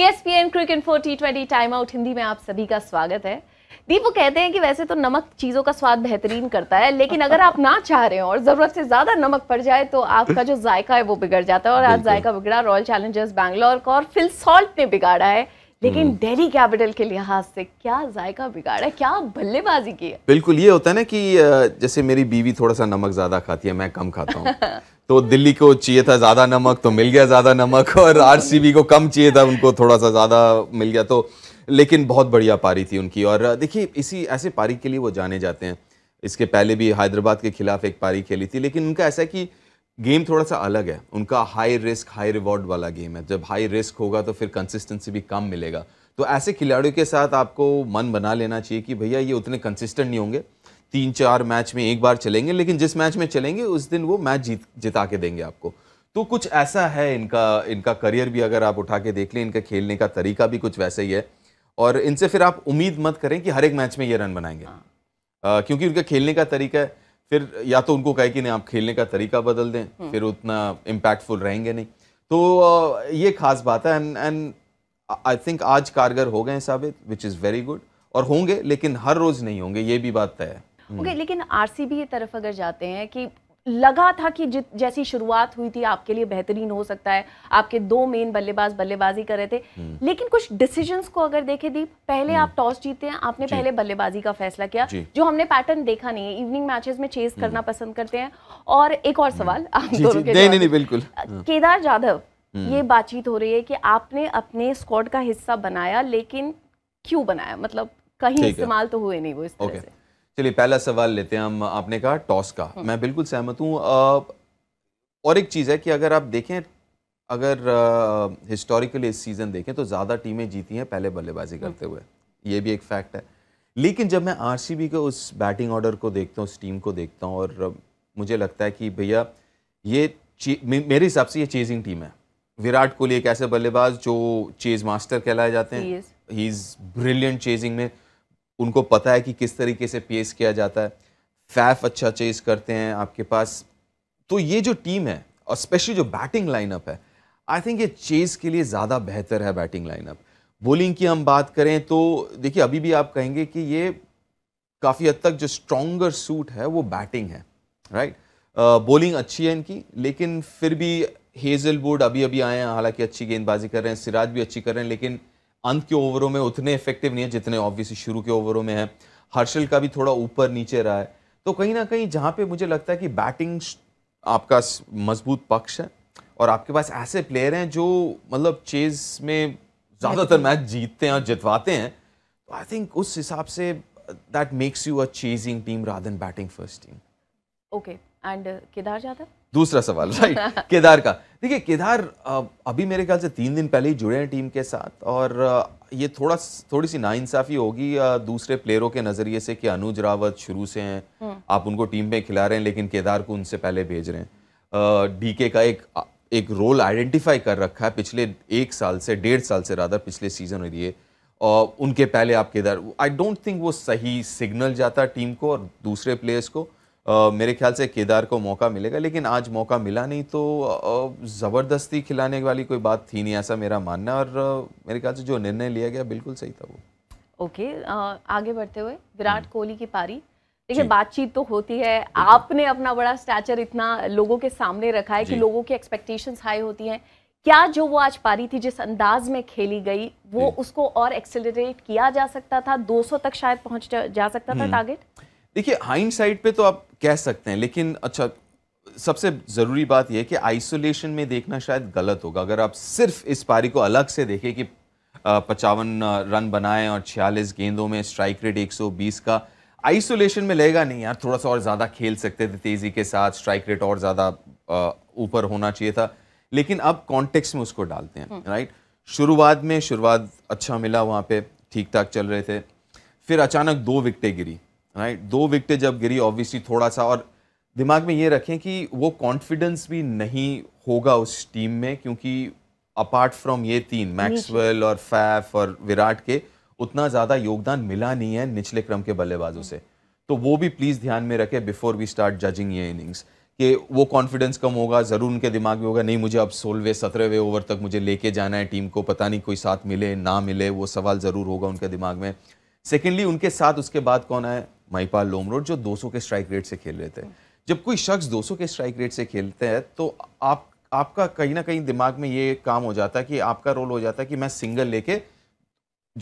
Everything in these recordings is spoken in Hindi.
ESPN cricket four T twenty time out Hindi में आप सभी का स्वागत है दीप कहते हैं कि वैसे तो नमक चीज़ों का स्वाद बेहतरीन करता है लेकिन अगर आप ना चाह रहे हो और ज़रूरत से ज़्यादा नमक पड़ जाए तो आपका जो जायका है वो बिगड़ जाता है और आज जायका बिगड़ा रॉयल चैलेंजर्स बैंगलोर का और फिल सॉल्ट ने बिगाड़ा है लेकिन डेली हम्म। कैपिटल के लिहाज से क्या जायका बिगाड़ा क्या बल्लेबाजी की है बिल्कुल ये होता है ना कि जैसे मेरी बीवी थोड़ा सा नमक ज़्यादा खाती है मैं कम खाता हूँ तो दिल्ली को चाहिए था ज़्यादा नमक तो मिल गया ज़्यादा नमक और आरसीबी को कम चाहिए था उनको थोड़ा सा ज़्यादा मिल गया तो लेकिन बहुत बढ़िया पारी थी उनकी और देखिए इसी ऐसे पारी के लिए वो जाने जाते हैं इसके पहले भी हैदराबाद के खिलाफ एक पारी खेली थी लेकिन उनका ऐसा है कि गेम थोड़ा सा अलग है उनका हाई रिस्क हाई रिवॉर्ड वाला गेम है जब हाई रिस्क होगा तो फिर कंसिस्टेंसी भी कम मिलेगा तो ऐसे खिलाड़ियों के साथ आपको मन बना लेना चाहिए कि भैया ये उतने कंसिस्टेंट नहीं होंगे तीन चार मैच में एक बार चलेंगे लेकिन जिस मैच में चलेंगे उस दिन वो मैच जीत जिता के देंगे आपको तो कुछ ऐसा है इनका इनका करियर भी अगर आप उठा के देख लें इनका खेलने का तरीका भी कुछ वैसा ही है और इनसे फिर आप उम्मीद मत करें कि हर एक मैच में ये रन बनाएंगे आ, हाँ। क्योंकि उनका खेलने का तरीका है फिर या तो उनको कहे कि नहीं आप खेलने का तरीका बदल दें हम्म। फिर उतना इम्पैक्टफुल रहेंगे नहीं तो ये खास बात है एंड एंड आई थिंक आज कारगर हो गए साबित विच इज़ वेरी गुड और होंगे लेकिन हर रोज़ नहीं होंगे ये भी बात तय है हम्म। ओके लेकिन आरसीबी की तरफ अगर जाते हैं कि लगा था कि जित जैसी शुरुआत हुई थी आपके लिए बेहतरीन हो सकता है आपके दो मेन बल्लेबाज बल्लेबाजी कर रहे थे हम्म। लेकिन कुछ डिसीजंस को अगर देखे दी पहले हम्म। आप टॉस जीते हैं आपने पहले बल्लेबाजी का फैसला किया जो हमने पैटर्न देखा नहीं है इवनिंग मैचेस में चेस करना पसंद करते हैं और एक और सवाल आप दोनों बिल्कुल हाँ। केदार जाधव ये बातचीत हो रही है कि आपने अपने स्क्वाड का हिस्सा बनाया लेकिन क्यों बनाया मतलब कहीं इस्तेमाल तो हुए नहीं वो इस तरह से चलिए पहला सवाल लेते हैं हम आपने कहा टॉस का हाँ। मैं बिल्कुल सहमत हूँ और एक चीज़ है कि अगर आप देखें अगर हिस्टोरिकली इस सीज़न देखें तो ज़्यादा टीमें जीती हैं पहले बल्लेबाजी हाँ। करते हुए ये भी एक फैक्ट है लेकिन जब मैं बी के उस बैटिंग ऑर्डर को देखता हूँ उस टीम को देखता हूँ और मुझे लगता है कि भैया ये मेरे हिसाब से ये चेजिंग टीम है विराट कोहली एक ऐसे बल्लेबाज जो चेज मास्टर कहलाए जाते हैं ही इज़ ब्रिलियंट चेजिंग में उनको पता है कि किस तरीके से पेस किया जाता है फैफ अच्छा चेज करते हैं आपके पास तो ये जो टीम है और स्पेशली जो बैटिंग लाइनअप है आई थिंक ये चेज़ के लिए ज़्यादा बेहतर है बैटिंग लाइनअप बॉलिंग की हम बात करें तो देखिए अभी भी आप कहेंगे कि ये काफ़ी हद तक जो स्ट्रॉगर सूट है वो बैटिंग है राइट बॉलिंग अच्छी है इनकी लेकिन फिर भी हेजलवुड अभी अभी आए हैं हालांकि अच्छी गेंदबाजी कर रहे हैं सिराज भी अच्छी कर रहे हैं लेकिन अंत के ओवरों में उतने इफेक्टिव नहीं है जितने ऑब्वियसली शुरू के ओवरों में है हर्षल का भी थोड़ा ऊपर नीचे रहा है तो कहीं ना कहीं जहाँ पे मुझे लगता है कि बैटिंग आपका मजबूत पक्ष है और आपके पास ऐसे प्लेयर हैं जो मतलब चेज में ज़्यादातर मैच जीतते हैं और जितवाते हैं तो आई थिंक उस हिसाब से that makes you a chasing team rather than batting first team okay and uh, Kedar Jadhav दूसरा सवाल राइट केदार का देखिए केदार अभी मेरे ख्याल से तीन दिन पहले ही जुड़े हैं टीम के साथ और ये थोड़ा थोड़ी सी नाइंसाफी होगी दूसरे प्लेयरों के नज़रिए से कि अनुज रावत शुरू से हैं हम्म। आप उनको टीम में खिला रहे हैं लेकिन केदार को उनसे पहले भेज रहे हैं डीके का एक एक रोल आइडेंटिफाई कर रखा है पिछले एक साल से डेढ़ साल से ज़्यादा पिछले सीजन में दिए और उनके पहले आप केदार आई डोंट थिंक वो सही सिग्नल जाता टीम को और दूसरे प्लेयर्स को मेरे ख्याल से केदार को मौका मिलेगा लेकिन आज मौका मिला नहीं तो ज़बरदस्ती खिलाने वाली कोई बात थी नहीं ऐसा मेरा मानना और मेरे ख्याल से जो निर्णय लिया गया बिल्कुल सही था वो ओके okay, आगे बढ़ते हुए विराट हम्म। कोहली की पारी देखिए बातचीत तो होती है आपने अपना बड़ा स्टैचर इतना लोगों के सामने रखा है कि लोगों की एक्सपेक्टेशंस हाई होती हैं क्या जो वो आज पारी थी जिस अंदाज में खेली गई वो उसको और एक्सेलरेट किया जा सकता था 200 तक शायद पहुंच जा सकता था टारगेट हम्म। देखिए हाइंड साइड पे तो आप कह सकते हैं लेकिन अच्छा सबसे ज़रूरी बात यह कि आइसोलेशन में देखना शायद गलत होगा अगर आप सिर्फ इस पारी को अलग से देखें कि पचावन रन बनाएं और छियालीस गेंदों में स्ट्राइक रेट 120 का आइसोलेशन में लगेगा नहीं यार थोड़ा सा और ज़्यादा खेल सकते थे तेज़ी के साथ स्ट्राइक रेट और ज़्यादा ऊपर होना चाहिए था लेकिन अब कॉन्टेक्स्ट में उसको डालते हैं राइट हम्म। शुरुआत में शुरुआत अच्छा मिला वहाँ पे ठीक ठाक चल रहे थे फिर अचानक दो विकटें गिरी राइट दो विकटें जब गिरी ऑब्वियसली थोड़ा सा और दिमाग में ये रखें कि वो कॉन्फिडेंस भी नहीं होगा उस टीम में क्योंकि अपार्ट फ्रॉम ये तीन मैक्सवेल और फैफ और विराट के उतना ज़्यादा योगदान मिला नहीं है निचले क्रम के बल्लेबाजों से तो वो भी प्लीज़ ध्यान में रखें बिफोर वी स्टार्ट जजिंग ये इनिंग्स कि वो कॉन्फिडेंस कम होगा ज़रूर उनके दिमाग में होगा नहीं मुझे अब सोलहवें सत्रहवें ओवर तक मुझे लेके जाना है टीम को पता नहीं कोई साथ मिले ना मिले वो सवाल ज़रूर होगा उनके दिमाग में सेकेंडली उनके साथ उसके बाद कौन है माईपाल लोमरोड जो 200 के स्ट्राइक रेट से खेल रहे थे जब कोई शख्स 200 के स्ट्राइक रेट से खेलते हैं तो आप आपका कहीं ना कहीं दिमाग में ये काम हो जाता है कि आपका रोल हो जाता है कि मैं सिंगल लेके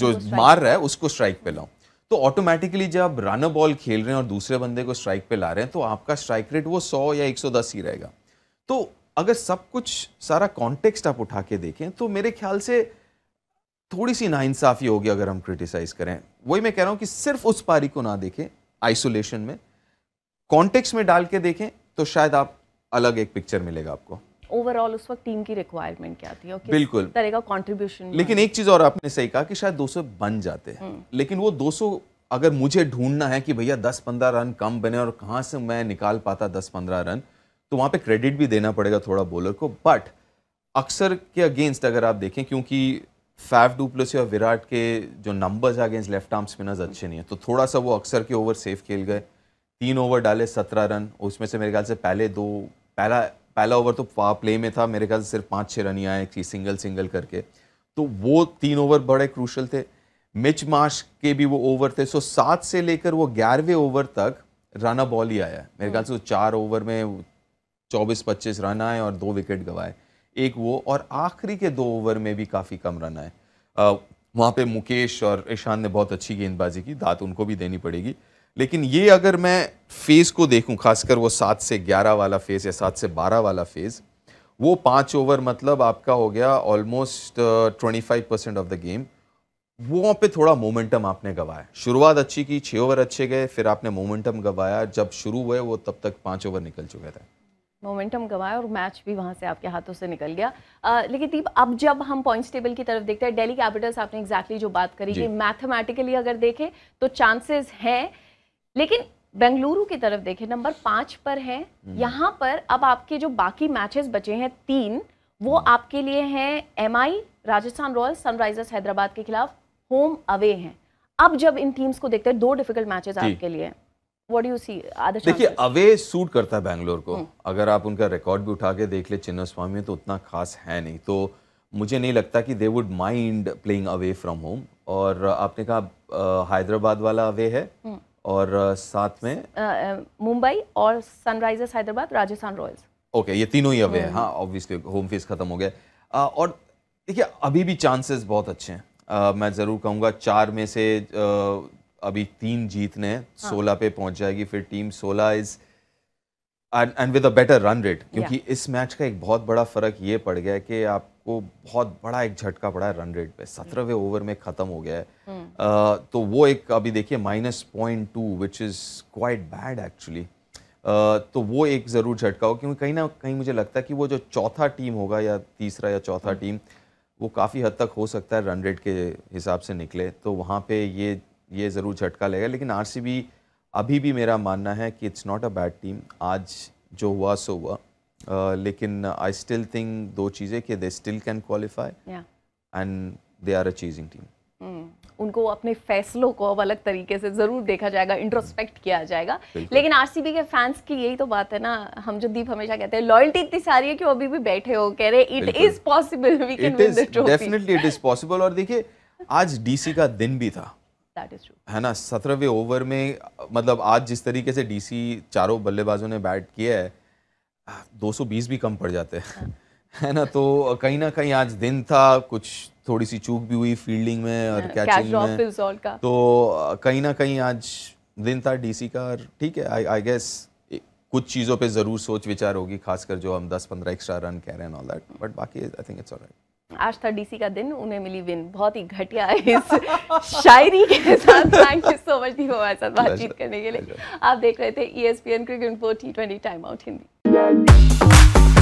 जो मार रहा है उसको स्ट्राइक पे लाऊं तो ऑटोमेटिकली जब रन बॉल खेल रहे हैं और दूसरे बंदे को स्ट्राइक पे ला रहे हैं तो आपका स्ट्राइक रेट वो 100 या 110 ही रहेगा तो अगर सब कुछ सारा कॉन्टेक्स्ट आप उठा के देखें तो मेरे ख्याल से थोड़ी सी नाइंसाफ़ी होगी अगर हम क्रिटिसाइज़ करें वही मैं कह रहा हूँ कि सिर्फ उस पारी को ना देखें आइसोलेशन में कॉन्टेक्स्ट में डाल के देखें तो शायद आप अलग एक पिक्चर मिलेगा आपको ओवरऑल उस वक्त टीम की रिक्वायरमेंट क्या थी और बिल्कुल तरह का लेकिन एक चीज और आपने सही कहा कि शायद दो बन जाते हैं हम्म। लेकिन वो दो अगर मुझे ढूंढना है कि भैया दस पंद्रह रन कम बने और कहाँ से मैं निकाल पाता दस पंद्रह रन तो वहाँ पे क्रेडिट भी देना पड़ेगा थोड़ा बॉलर को बट अक्सर के अगेंस्ट अगर आप देखें क्योंकि फैफ डुप्लेसी और विराट के जो नंबर्स है अगेंस्ट लेफ्ट आर्म स्पिनर्स अच्छे नहीं है तो थोड़ा सा वो अक्सर के ओवर सेफ खेल गए तीन ओवर डाले सत्रह रन उसमें से मेरे ख्याल से पहले दो पहला पहला ओवर तो पावर प्ले में था मेरे ख्याल से सिर्फ पाँच छः रन ही आए सिंगल सिंगल करके तो वो तीन ओवर बड़े क्रूशल थे मिच मार्श के भी वो ओवर थे सो सात से लेकर वो ग्यारहवें ओवर तक रना बॉल ही आया मेरे ख्याल से वो हम्म। चार ओवर में चौबीस पच्चीस रन आए और दो विकेट गंवाए एक वो और आखिरी के दो ओवर में भी काफ़ी कम रन आए वहाँ पे मुकेश और ईशान ने बहुत अच्छी गेंदबाजी की दात उनको भी देनी पड़ेगी लेकिन ये अगर मैं फेज़ को देखूं खासकर वो सात से ग्यारह वाला फेज़ या सात से बारह वाला फेज़ वो पाँच ओवर मतलब आपका हो गया almost twenty five percent of the game वो पे थोड़ा मोमेंटम आपने गवाया शुरुआत अच्छी की छः ओवर अच्छे गए फिर आपने मोमेंटम गवाया जब शुरू हुए वो तब तक पाँच ओवर निकल चुके थे मोमेंटम गवाया और मैच भी वहाँ से आपके हाथों से निकल गया आ, लेकिन दीप अब जब हम पॉइंट्स टेबल की तरफ देखते हैं डेली कैपिटल्स आपने एग्जैक्टली exactly जो बात करी कि मैथमेटिकली अगर देखें तो चांसेस हैं लेकिन बेंगलुरु की तरफ देखें नंबर पाँच पर है हम्म। यहाँ पर अब आपके जो बाकी मैचेस बचे हैं तीन वो हम्म। आपके लिए हैं एम राजस्थान रॉयल्स सनराइजर्स हैदराबाद के खिलाफ होम अवे हैं अब जब इन टीम्स को देखते हैं दो डिफिकल्ट मैचेस आपके लिए हैं what do you see Adarsh देखिए अवे सूट करता है बैंगलोर को अगर आप उनका रिकॉर्ड भी उठा के देख ले चिन्ना स्वामी तो उतना खास है नहीं तो मुझे नहीं लगता कि they would mind playing away from home और आपने कहा हैदराबाद वाला अवे है हम्म। और साथ में मुंबई और Sunrisers Hyderabad Rajasthan Royals okay ये तीनों ही अवे हैं हम्म। हाँ ऑब्वियसली होम फेस खत्म हो गया और देखिए अभी भी चांसेस बहुत अच्छे हैं मैं ज़रूर कहूँगा चार में से अभी तीन जीतने हाँ। सोलह पे पहुंच जाएगी फिर टीम सोलह is end with a better run rate क्योंकि yeah. इस मैच का एक बहुत बड़ा फर्क ये पड़ गया है कि आपको बहुत बड़ा एक झटका पड़ा है रन रेट पे hmm. सत्रहवें ओवर में खत्म हो गया है uh, तो वो एक अभी देखिए minus point two which is quite bad actually तो वो एक ज़रूर झटका हो क्योंकि कहीं ना कहीं मुझे लगता है कि वो जो चौथा टीम होगा या तीसरा या चौथा टीम hmm. वो काफ़ी हद तक हो सकता है रन रेट के हिसाब से निकले तो वहाँ पे ये ये ज़रूर झटका लेगा लेकिन आर अभी भी मेरा मानना है कि it's not a bad team आज जो हुआ सो हुआ uh, लेकिन आई स्टिल थिंक दो चीज़ें कि they still can qualify and they are a team उनको अपने फैसलों को अब अलग तरीके से ज़रूर देखा जाएगा इंट्रोस्पेक्ट किया जाएगा लेकिन आरसीबी के फैंस की यही तो बात है ना हम जो दीप हमेशा कहते हैं लॉयल्टी इतनी सारी है कि वो अभी भी बैठे हो कह रहे it is possible we can win the trophy definitely it is possible और देखिए आज डीसी का दिन भी था है ना सत्रहवें ओवर में मतलब आज जिस तरीके से डीसी चारों बल्लेबाजों ने बैट किया है 220 भी कम पड़ जाते हैं हाँ। है ना तो कहीं ना कहीं आज दिन था कुछ थोड़ी सी चूक भी हुई फील्डिंग में और कैचिंग हाँ, में तो कहीं ना कहीं आज दिन था डीसी का और ठीक है आई आई गेस कुछ चीज़ों पे ज़रूर सोच विचार होगी खासकर जो हम 10-15 एक्स्ट्रा रन कह रहे हैं ऑल दैट बट बाकी I think it's all right आज था डीसी का दिन उन्हें मिली विन बहुत ही घटिया इस शायरी के साथ थैंक यू सो मच दीपो हमारे साथ बातचीत करने के लिए आप देख रहे थे E S P N cricket four T twenty time out Hindi